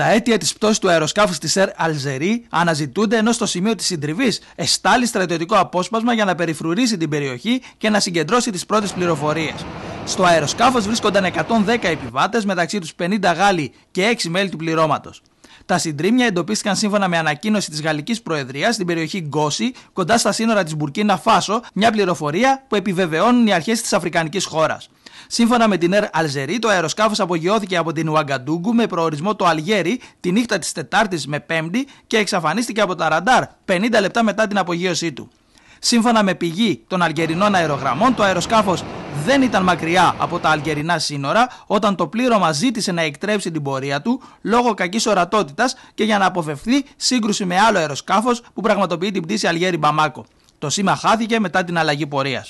Τα αίτια της πτώσης του αεροσκάφους της Air Algerie αναζητούνται ενώ στο σημείο της συντριβής εστάλει στρατιωτικό απόσπασμα για να περιφρουρήσει την περιοχή και να συγκεντρώσει τις πρώτες πληροφορίες. Στο αεροσκάφος βρίσκονταν 110 επιβάτες, μεταξύ τους 50 Γάλλοι και 6 μέλη του πληρώματος. Τα συντρίμια εντοπίστηκαν σύμφωνα με ανακοίνωση της Γαλλικής Προεδρίας στην περιοχή Γκόση, κοντά στα σύνορα της Μπουρκίνα Φάσο, μια πληροφορία που επιβεβαιώνουν οι αρχές της Αφρικανικής χώρας. Σύμφωνα με την Air Αλζερή, το αεροσκάφος απογειώθηκε από την Ουαγκαντούγκου με προορισμό το Αλγέρι τη νύχτα της Τετάρτης με Πέμπτη και εξαφανίστηκε από τα ραντάρ 50 λεπτά μετά την απογείωσή του. Σύμφωνα με πηγή των Αλγερινών αερογραμμών, το αεροσκάφος δεν ήταν μακριά από τα αλγερινά σύνορα όταν το πλήρωμα ζήτησε να εκτρέψει την πορεία του λόγω κακής ορατότητας και για να αποφευθεί σύγκρουση με άλλο αεροσκάφος που πραγματοποιεί την πτήση Αλγέρι Μπαμάκο. Το σήμα χάθηκε μετά την αλλαγή πορείας.